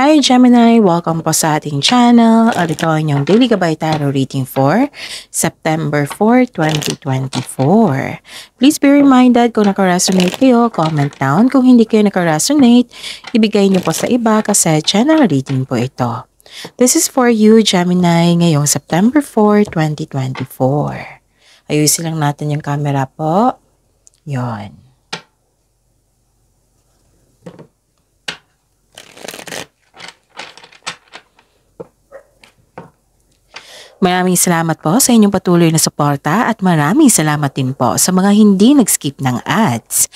Hi Gemini! Welcome po sa ating channel. At ito ang inyong Daily Gabay Tarot Reading for September 4, 2024. Please be reminded kung nakaresonate kayo, comment down. Kung hindi kayo nakaresonate, ibigay niyo po sa iba kasi channel reading po ito. This is for you Gemini ngayong September 4, 2024. Ayusin lang natin yung camera po. Yon. Maraming salamat po sa inyong patuloy na suporta at maraming salamat din po sa mga hindi nag-skip ng ads.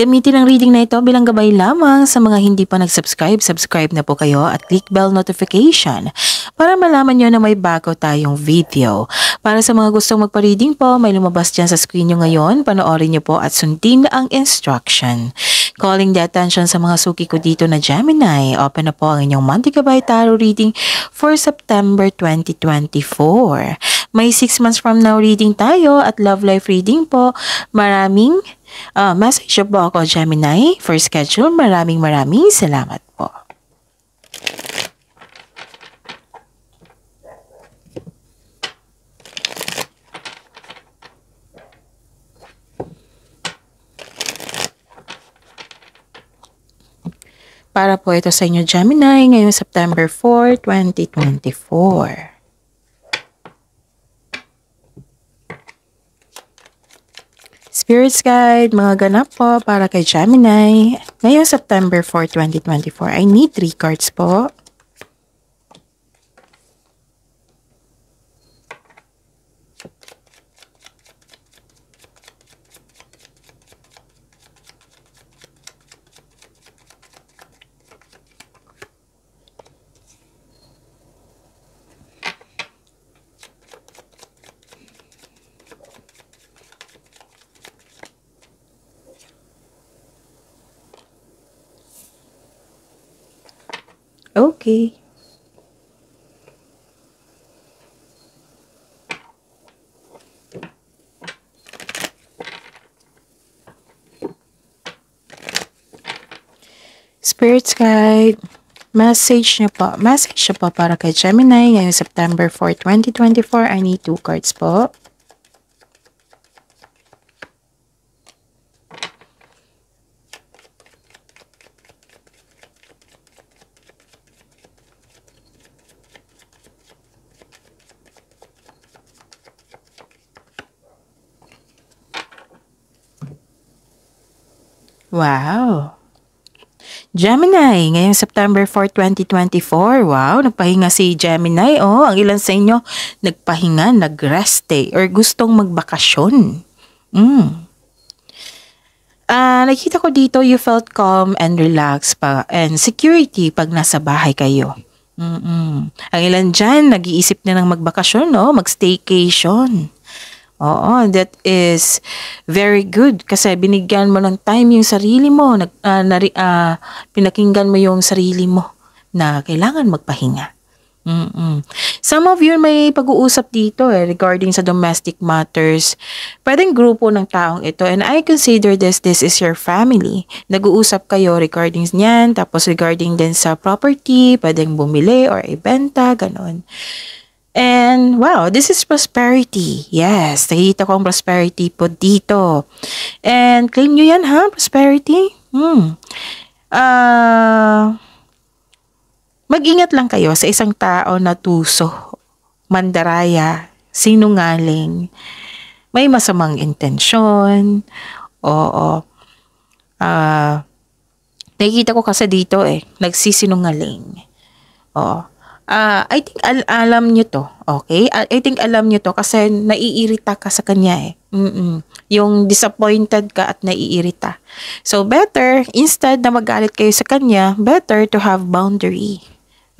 Gamitin ang reading na ito bilang gabay lamang sa mga hindi pa nag-subscribe. Subscribe na po kayo at click bell notification para malaman nyo na may bago tayong video. Para sa mga gustong magpa-reading po, may lumabas dyan sa screen nyo ngayon. Panoorin nyo po at sundin ang instruction. Calling the attention sa mga suki ko dito na Gemini, open na po ang inyong monthly gabay tarot reading for September 2024. May 6 months from now reading tayo at love life reading po. Maraming uh, message po ako Gemini for schedule. Maraming maraming salamat po. para po ito sa inyo Gemini ngayong September 4, 2024. Spirits Guide, mga ganap po para kay Gemini. Ngayong September 4, 2024, I need 3 cards po. okay. Spirit Guide, message niyo po. Message niyo po para kay Gemini ngayong September 4, 2024. I need two cards po. Wow! Gemini, ngayong September 4, 2024. Wow, nagpahinga si Gemini. Oh, ang ilan sa inyo nagpahinga, nag-rest day, eh, or gustong magbakasyon. Mm. Uh, ah, nakita ko dito, you felt calm and relaxed pa, and security pag nasa bahay kayo. Mm-mm. Ang ilan dyan, nag-iisip na ng magbakasyon, no? Mag-staycation. Oo, that is very good kasi binigyan mo ng time yung sarili mo, nag, uh, nari, uh, pinakinggan mo yung sarili mo na kailangan magpahinga. Mm-mm. Some of you may pag-uusap dito eh, regarding sa domestic matters. Pwedeng grupo ng taong ito and I consider this, this is your family. Nag-uusap kayo regarding niyan, tapos regarding din sa property, pwedeng bumili or ibenta, ganun. And wow, this is prosperity. Yes, nakikita ko ang prosperity po dito. And claim nyo yan ha, prosperity. Hmm. Uh, mag-ingat lang kayo sa isang tao na tuso, mandaraya, sinungaling, may masamang intensyon. Oo. Uh, nakikita ko kasi dito eh, nagsisinungaling. Oo uh, I think al- alam niyo to, okay? I, ah, I think alam niyo to kasi naiirita ka sa kanya eh. Mm-mm. Yung disappointed ka at naiirita. So better, instead na magalit kayo sa kanya, better to have boundary.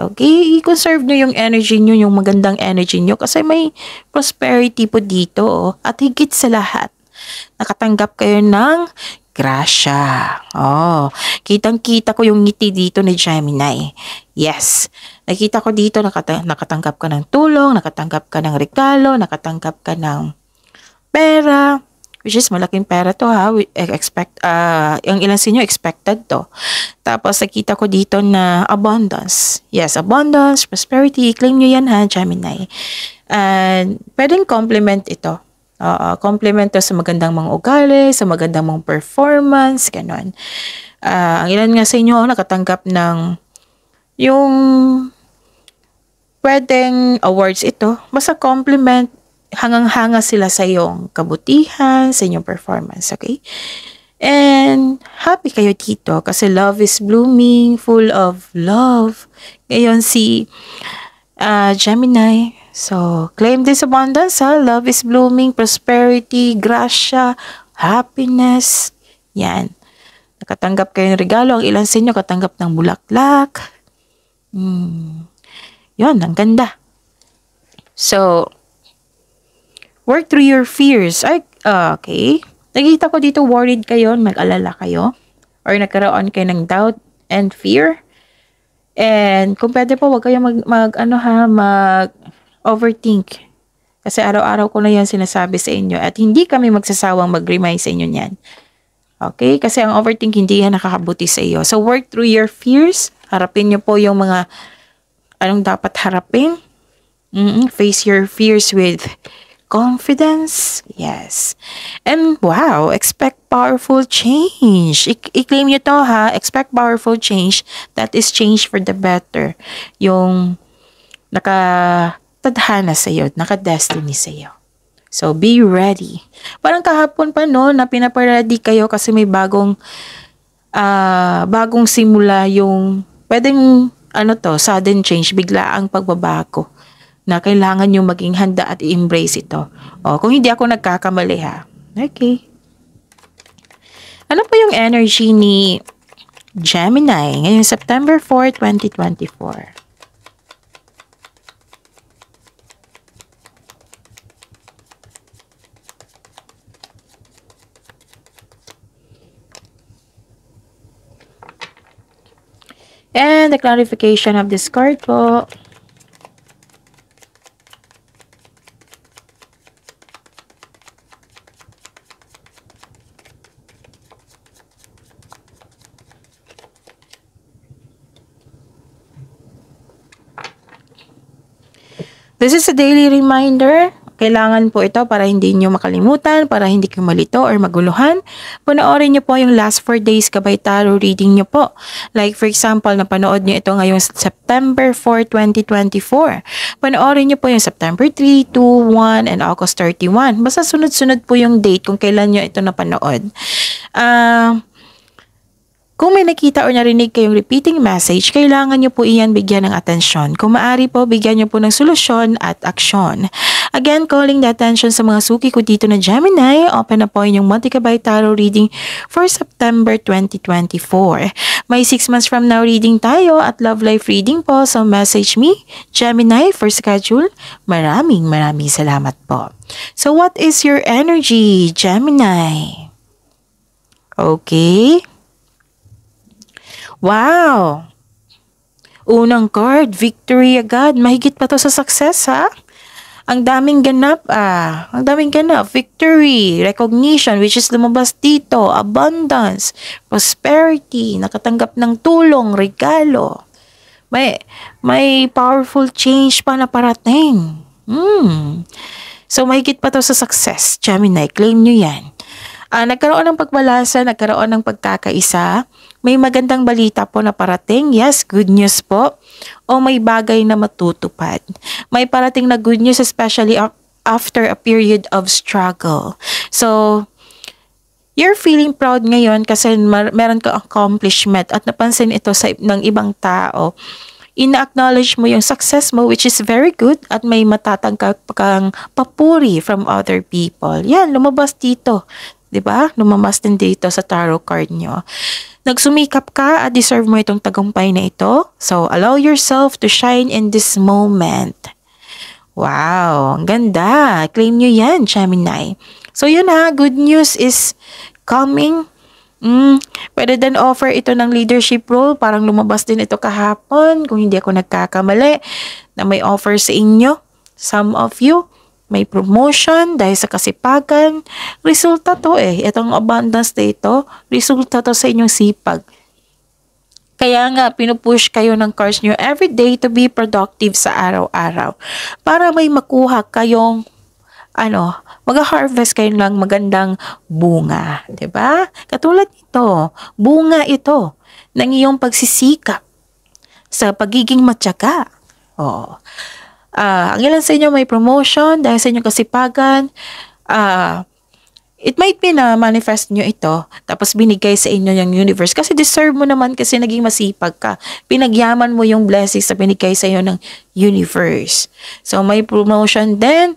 Okay, i-conserve nyo yung energy nyo, yung magandang energy nyo kasi may prosperity po dito oh. at higit sa lahat. Nakatanggap kayo ng grasya. Oh, kitang-kita ko yung ngiti dito ni Gemini. Yes. Nakita ko dito, nakata nakatanggap ka ng tulong, nakatanggap ka ng regalo, nakatanggap ka ng pera, which is malaking pera to ha, We eh, expect, uh, yung ilan sa inyo expected to. Tapos nakita ko dito na abundance. Yes, abundance, prosperity, claim nyo yan ha, Gemini. And pwedeng compliment ito. Uh, compliment to sa magandang mga ugali, sa magandang mga performance, ganun. Uh, ang ilan nga sa inyo oh, nakatanggap ng yung Pwedeng awards ito. Basta compliment, hangang-hanga sila sa iyong kabutihan, sa inyong performance, okay? And happy kayo dito kasi love is blooming, full of love. Ngayon si uh, Gemini. So, claim this abundance, ha? Love is blooming, prosperity, gracia, happiness. Yan. Nakatanggap kayo ng regalo. Ang ilan sa inyo katanggap ng bulaklak. Hmm Yon, ang ganda. So, work through your fears. Ay, ah, okay. Nakita ko dito worried kayo, mag-alala kayo, or nagkaroon kayo ng doubt and fear. And kung pwede po, huwag kayong mag, mag ano ha, mag overthink. Kasi araw-araw ko na yan sinasabi sa inyo at hindi kami magsasawang mag-remind sa inyo niyan. Okay? Kasi ang overthink hindi yan nakakabuti sa iyo. So work through your fears. Harapin niyo po yung mga anong dapat harapin. Mm -mm, face your fears with confidence. Yes. And wow, expect powerful change. I i-claim nyo to ha. Expect powerful change that is change for the better. Yung nakatadhana sa'yo, nakadestiny sa'yo. So, be ready. Parang kahapon pa no, na pinaparedy kayo kasi may bagong uh, bagong simula yung pwedeng ano to, sudden change, bigla ang pagbabago na kailangan nyo maging handa at i-embrace ito. O, oh, kung hindi ako nagkakamali ha. Okay. Ano po yung energy ni Gemini ngayong September 4, 2024? And the clarification of this card po. This is a daily reminder. Kailangan po ito para hindi nyo makalimutan, para hindi kayo malito or maguluhan panoorin niyo po yung last 4 days kabay tarot reading niyo po. Like for example, napanood niyo ito ngayong September 4, 2024. Panoorin niyo po yung September 3, 2, 1, and August 31. Basta sunod-sunod po yung date kung kailan niyo ito napanood. Ah... Uh, kung may nakita o narinig kayong repeating message, kailangan nyo po iyan bigyan ng atensyon. Kung maaari po, bigyan nyo po ng solusyon at aksyon. Again, calling the attention sa mga suki ko dito na Gemini, open na po inyong Multicabay Tarot reading for September 2024. May 6 months from now reading tayo at love life reading po, so message me, Gemini, for schedule. Maraming maraming salamat po. So what is your energy, Gemini? Okay. Wow! Unang card, victory agad. Mahigit pa to sa success, ha? Ang daming ganap, ah. Ang daming ganap. Victory, recognition, which is lumabas dito. Abundance, prosperity, nakatanggap ng tulong, regalo. May, may powerful change pa na parating. Hmm. So, mahigit pa to sa success. Gemini, claim nyo yan. Ah, nagkaroon ng pagbalasa, nagkaroon ng pagkakaisa, may magandang balita po na parating. Yes, good news po. O may bagay na matutupad. May parating na good news especially after a period of struggle. So, you're feeling proud ngayon kasi mer meron kang accomplishment at napansin ito sa ng ibang tao. Ina-acknowledge mo yung success mo which is very good at may matatanggap kang papuri from other people. Yan, lumabas dito 'di ba? Lumabas din dito sa tarot card nyo. Nagsumikap ka at deserve mo itong tagumpay na ito. So, allow yourself to shine in this moment. Wow, ang ganda. Claim nyo yan, Gemini. So, yun ha, good news is coming. Mm, pwede din offer ito ng leadership role. Parang lumabas din ito kahapon kung hindi ako nagkakamali na may offer sa inyo, some of you may promotion dahil sa kasipagan. Resulta to eh. Itong abundance na ito, resulta to sa inyong sipag. Kaya nga, pinupush kayo ng cards nyo every day to be productive sa araw-araw. Para may makuha kayong ano, mag-harvest kayo ng magandang bunga. ba? Diba? Katulad ito, bunga ito ng iyong pagsisikap sa pagiging matyaga. Oh. Uh, ang ilan sa inyo may promotion dahil sa inyong kasipagan. Uh, it might be na manifest nyo ito, tapos binigay sa inyo yung universe. Kasi deserve mo naman kasi naging masipag ka. Pinagyaman mo yung blessings na binigay sa iyo ng universe. So, may promotion din.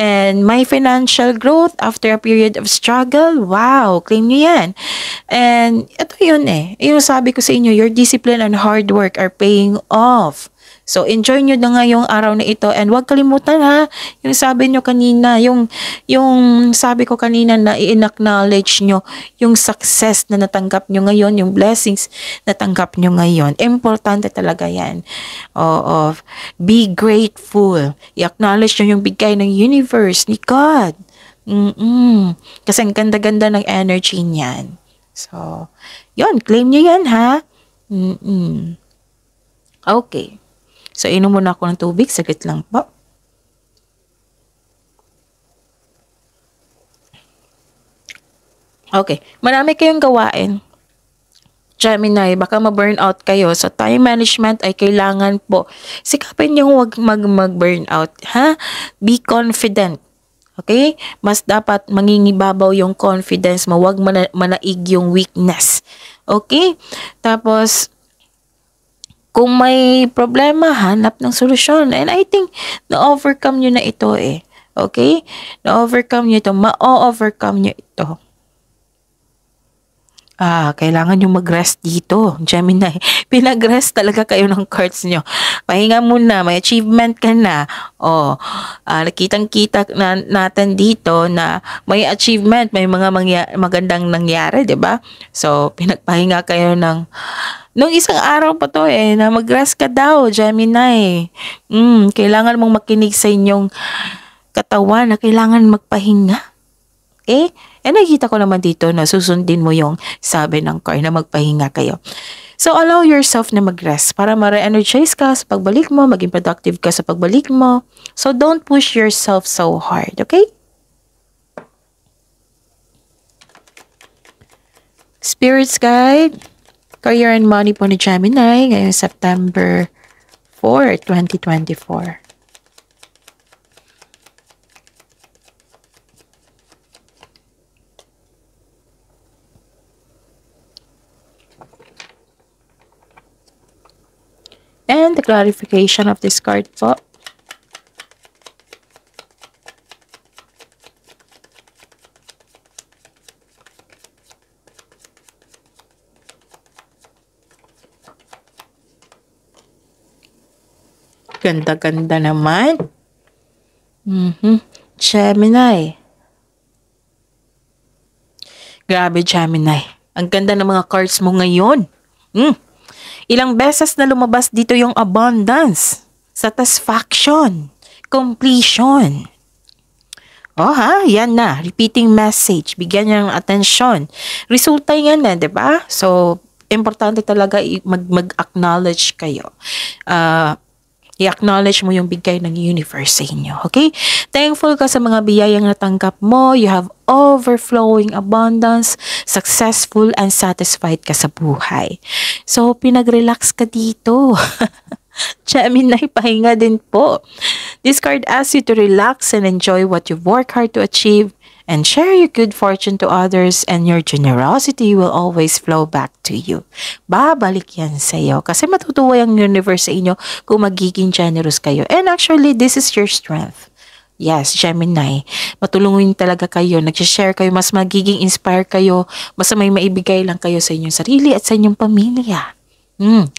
And may financial growth after a period of struggle. Wow! Claim nyo yan. And ito yun eh. Yung sabi ko sa inyo, your discipline and hard work are paying off. So, enjoy nyo na nga yung araw na ito and huwag kalimutan ha, yung sabi nyo kanina, yung, yung sabi ko kanina na i-acknowledge nyo yung success na natanggap nyo ngayon, yung blessings na tanggap nyo ngayon. Importante talaga yan. Oh, of be grateful. I-acknowledge nyo yung bigay ng universe ni God. Mm-mm. Kasi ang ganda-ganda ng energy niyan. So, yon claim nyo yan ha. Mm-mm. Okay. So, inom muna ako ng tubig. Saglit lang po. Okay. Marami kayong gawain. Gemini, baka ma-burn out kayo. So, time management ay kailangan po. Sikapin yung huwag mag-burn -mag out. Ha? Be confident. Okay? Mas dapat mangingibabaw yung confidence mo. Huwag mana manaig yung weakness. Okay? Tapos, kung may problema, hanap ng solusyon. And I think, na-overcome nyo na ito eh. Okay? Na-overcome nyo ito. Ma-overcome nyo ito. Ah, kailangan yung mag-rest dito, Gemini. Pinag-rest talaga kayo ng cards nyo. Pahinga muna, may achievement ka na. Oh, ah, nakitang-kita na, natin dito na may achievement, may mga mangya- magandang nangyari, 'di ba? So, pinagpahinga kayo ng Nung isang araw pa to eh, na mag-rest ka daw, Gemini. Mm, kailangan mong makinig sa inyong katawan na kailangan magpahinga. Eh, eh nakita ko naman dito na susundin mo yung sabi ng car na magpahinga kayo. So allow yourself na mag-rest para ma-re-energize ka sa pagbalik mo, maging productive ka sa pagbalik mo. So don't push yourself so hard, okay? Spirits guide. Career and Money po ni Gemini ngayong September 4, 2024. And the clarification of this card po Ganda-ganda naman. Mm-hmm. Gemini. Grabe, Gemini. Ang ganda ng mga cards mo ngayon. Mm. Ilang beses na lumabas dito yung abundance, satisfaction, completion. Oh ha, yan na. Repeating message. Bigyan niya ng atensyon. Resulta yan na, eh, di ba? So, importante talaga mag- mag-acknowledge kayo. Uh, I-acknowledge mo yung bigay ng universe sa inyo, okay? Thankful ka sa mga biyayang natanggap mo. You have overflowing abundance, successful and satisfied ka sa buhay. So, pinag-relax ka dito. Gemini, pahinga din po. This card asks you to relax and enjoy what you've worked hard to achieve and share your good fortune to others and your generosity will always flow back to you. Babalik yan sa iyo kasi matutuwa yung universe sa inyo kung magiging generous kayo. And actually, this is your strength. Yes, Gemini. Matulungin talaga kayo. Nag-share kayo. Mas magiging inspire kayo. mas may maibigay lang kayo sa inyong sarili at sa inyong pamilya. Hmm.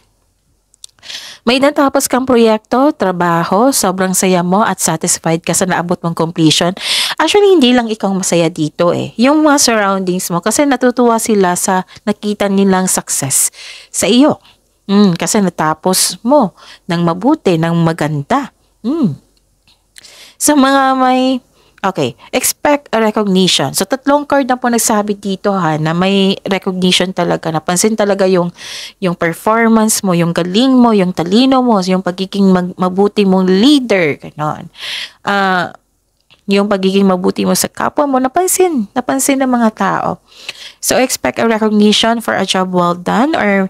May natapos kang proyekto, trabaho, sobrang saya mo at satisfied ka sa naabot mong completion Actually, hindi lang ikaw masaya dito eh. Yung mga surroundings mo kasi natutuwa sila sa nakita nilang success sa iyo. Mm, kasi natapos mo ng mabuti, ng maganda. Mm. Sa mga may Okay, expect a recognition. So, tatlong card na po nagsabi dito ha, na may recognition talaga. Napansin talaga yung, yung performance mo, yung galing mo, yung talino mo, yung pagiging mag mabuti mong leader. Ganon. Ah, uh, yung pagiging mabuti mo sa kapwa mo, napansin, napansin ng mga tao. So, expect a recognition for a job well done or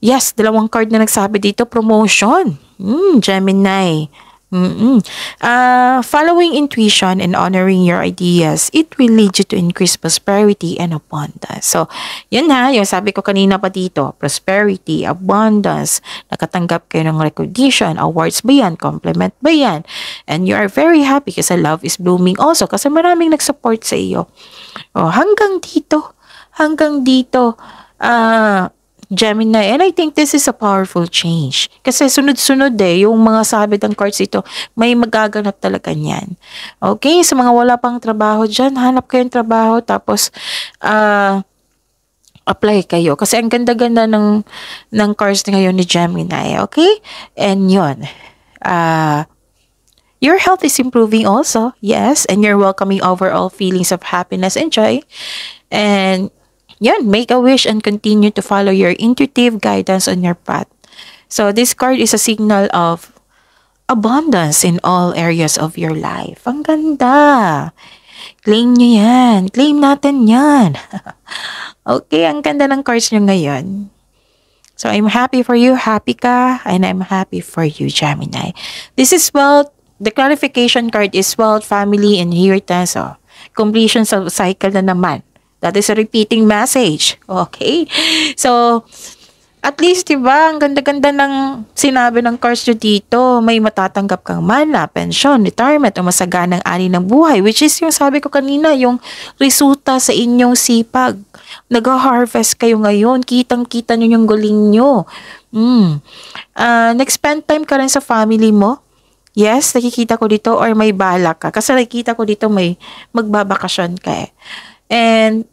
yes, dalawang card na nagsabi dito, promotion. Hmm, Gemini. Gemini. Mm-mm. Uh, following intuition and honoring your ideas, it will lead you to increase prosperity and abundance. So, yan ha, yung sabi ko kanina pa dito, prosperity, abundance, nakatanggap kayo ng recognition, awards ba yan, compliment ba yan, and you are very happy kasi love is blooming also kasi maraming nag-support sa iyo. Oh, hanggang dito, hanggang dito, ah, uh, Gemini. And I think this is a powerful change. Kasi sunod-sunod eh, yung mga sabit ng cards ito, may magaganap talaga niyan. Okay, sa mga wala pang trabaho dyan, hanap kayong trabaho, tapos uh, apply kayo. Kasi ang ganda-ganda ng, ng cards ngayon ni Gemini, okay? And yun, uh, Your health is improving also, yes, and you're welcoming overall feelings of happiness and joy. And yan, make a wish and continue to follow your intuitive guidance on your path. So this card is a signal of abundance in all areas of your life. Ang ganda! Claim nyo yan. Claim natin yan. okay, ang ganda ng cards nyo ngayon. So I'm happy for you, happy ka, and I'm happy for you, Gemini. This is wealth, the clarification card is wealth, family, and inheritance. Oh. Completion of cycle na naman. That is a repeating message. Okay? So, at least, di ba, ang ganda-ganda ng sinabi ng cards dito. May matatanggap kang mana, pension, retirement, o masaganang ani ng buhay. Which is yung sabi ko kanina, yung resulta sa inyong sipag. Nag-harvest kayo ngayon. Kitang-kita nyo yung guling nyo. Mm. Uh, Nag-spend time ka rin sa family mo. Yes, nakikita ko dito or may balak ka. Kasi nakikita ko dito may magbabakasyon ka eh. And,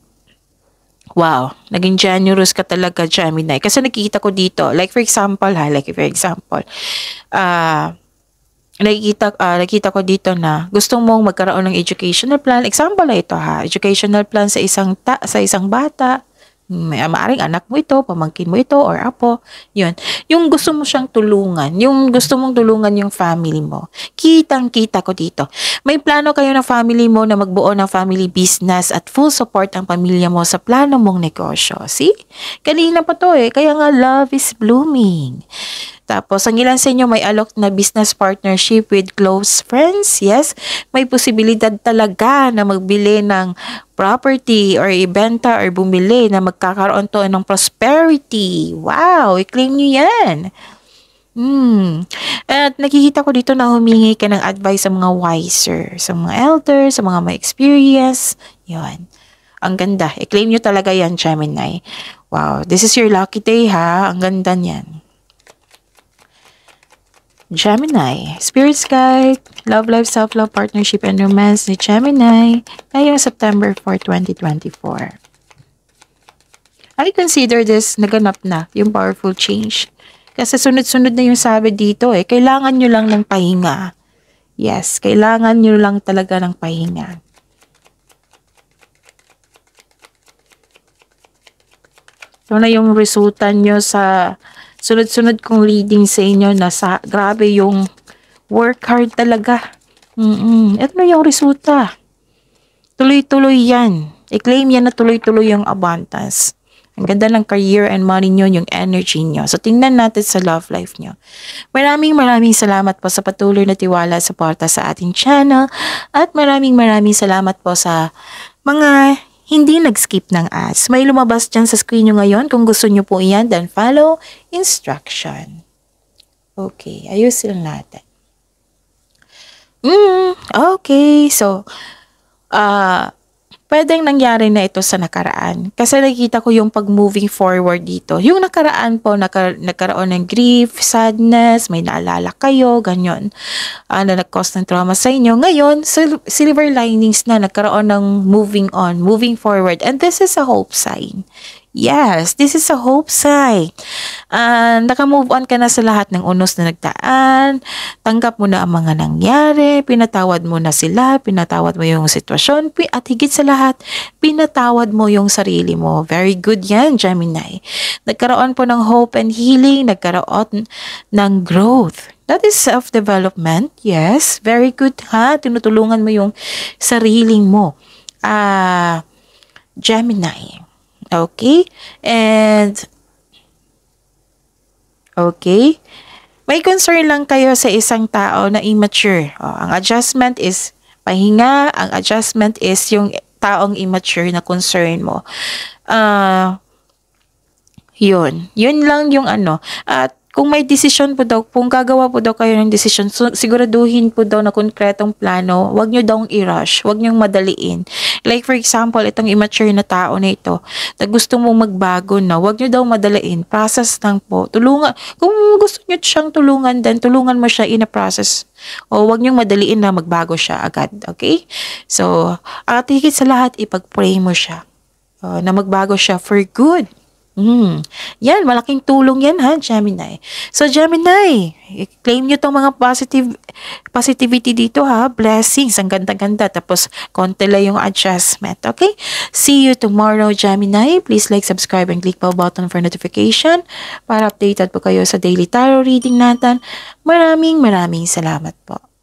wow, naging generous ka talaga, Gemini. Kasi nakikita ko dito, like for example ha, like for example, ah, uh, nakikita, uh, nakikita ko dito na gusto mong magkaroon ng educational plan. Example na ito ha, educational plan sa isang ta, sa isang bata may mm, ah, maaring anak mo ito, pamangkin mo ito, or apo, yun. Yung gusto mo siyang tulungan, yung gusto mong tulungan yung family mo, kitang-kita ko dito. May plano kayo ng family mo na magbuo ng family business at full support ang pamilya mo sa plano mong negosyo. See? Kanina pa to eh, kaya nga love is blooming. Tapos, ang ilan sa inyo may alok na business partnership with close friends. Yes, may posibilidad talaga na magbili ng property or ibenta or bumili na magkakaroon to ng prosperity. Wow, i-claim nyo yan. Hmm. At nakikita ko dito na humingi ka ng advice sa mga wiser, sa mga elders, sa mga may experience. Yun. Ang ganda. I-claim nyo talaga yan, Gemini. Wow. This is your lucky day, ha? Ang ganda niyan. Gemini, Spirit Guide, Love Life, Self-Love, Partnership, and Romance ni Gemini ngayong September 4, 2024. I consider this naganap na yung powerful change. Kasi sunod-sunod na yung sabi dito eh, kailangan nyo lang ng pahinga. Yes, kailangan nyo lang talaga ng pahinga. Ito na yung resulta nyo sa sunod-sunod kong reading sa inyo na sa grabe yung work hard talaga. Mm-mm. At yung resulta. Tuloy-tuloy yan. I-claim yan na tuloy-tuloy yung abundance. Ang ganda ng career and money nyo, yung energy nyo. So, tingnan natin sa love life nyo. Maraming maraming salamat po sa patuloy na tiwala sa porta sa ating channel. At maraming maraming salamat po sa mga hindi nag-skip ng ads. May lumabas dyan sa screen nyo ngayon. Kung gusto nyo po iyan, then follow instruction. Okay, ayusin natin. Mm, okay, so, uh, pwedeng nangyari na ito sa nakaraan. Kasi nakita ko yung pag-moving forward dito. Yung nakaraan po, naka, nagkaroon ng grief, sadness, may naalala kayo, ganyan. Uh, na nag-cause ng trauma sa inyo. Ngayon, sil- silver linings na, nagkaroon ng moving on, moving forward. And this is a hope sign. Yes, this is a hope sign. Uh, naka-move on ka na sa lahat ng unos na nagtaan. Tanggap mo na ang mga nangyari. Pinatawad mo na sila. Pinatawad mo yung sitwasyon. At higit sa lahat, pinatawad mo yung sarili mo. Very good yan, Gemini. Nagkaroon po ng hope and healing. Nagkaroon ng growth. That is self-development. Yes, very good ha. Tinutulungan mo yung sarili mo. Ah, uh, Gemini. Okay? And, okay? May concern lang kayo sa isang tao na immature. O, oh, ang adjustment is pahinga. Ang adjustment is yung taong immature na concern mo. Uh, yun. Yun lang yung ano. At kung may desisyon po daw, kung gagawa po daw kayo ng decision, so, siguraduhin po daw na konkretong plano, wag nyo daw i-rush, wag nyo madaliin. Like for example, itong immature na tao na ito, na gusto mong magbago na, wag nyo daw madaliin, process lang po. Tulungan, kung gusto nyo siyang tulungan, din, tulungan mo siya in a process. O wag nyo madaliin na magbago siya agad, okay? So, at higit sa lahat, ipag-pray mo siya uh, na magbago siya for good. Mm. Yan, malaking tulong yan ha, Gemini. So Gemini, claim nyo tong mga positive positivity dito ha, blessings, ang ganda-ganda. Tapos, konti lang yung adjustment, okay? See you tomorrow, Gemini. Please like, subscribe, and click bell button for notification para updated po kayo sa daily tarot reading natin. Maraming maraming salamat po.